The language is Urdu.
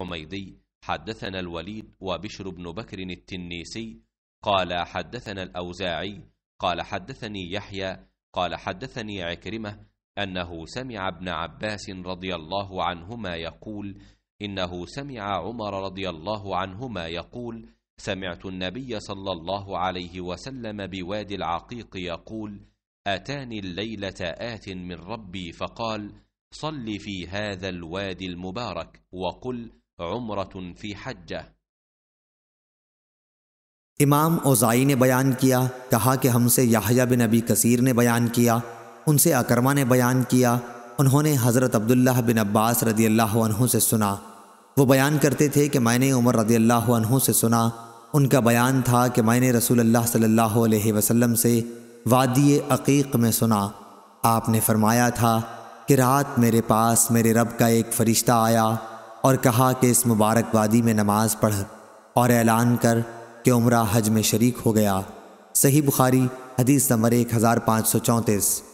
الحميدي حدثنا الوليد وبشر بن بكر التنيسي قال حدثنا الأوزاعي قال حدثني يحيى قال حدثني عكرمة أنه سمع ابن عباس رضي الله عنهما يقول إنه سمع عمر رضي الله عنهما يقول سمعت النبي صلى الله عليه وسلم بوادي العقيق يقول أتاني الليلة آت من ربي فقال صل في هذا الوادي المبارك وقل امام اوزائی نے بیان کیا کہا کہ ہم سے یاہیا بن نبی کثیر نے بیان کیا ان سے اکرما نے بیان کیا انہوں نے حضرت عبداللہ بن عباس رضی اللہ عنہ سے سنا وہ بیان کرتے تھے کہ میں نے عمر رضی اللہ عنہ سے سنا ان کا بیان تھا کہ میں نے رسول اللہ صلی اللہ علیہ وسلم سے وادی عقیق میں سنا آپ نے فرمایا تھا کہ رات میرے پاس میرے رب کا ایک فرشتہ آیا اور کہا کہ اس مبارک وادی میں نماز پڑھ اور اعلان کر کہ عمرہ حج میں شریک ہو گیا صحیح بخاری حدیث نمبر ایک ہزار پانچ سو چونتیس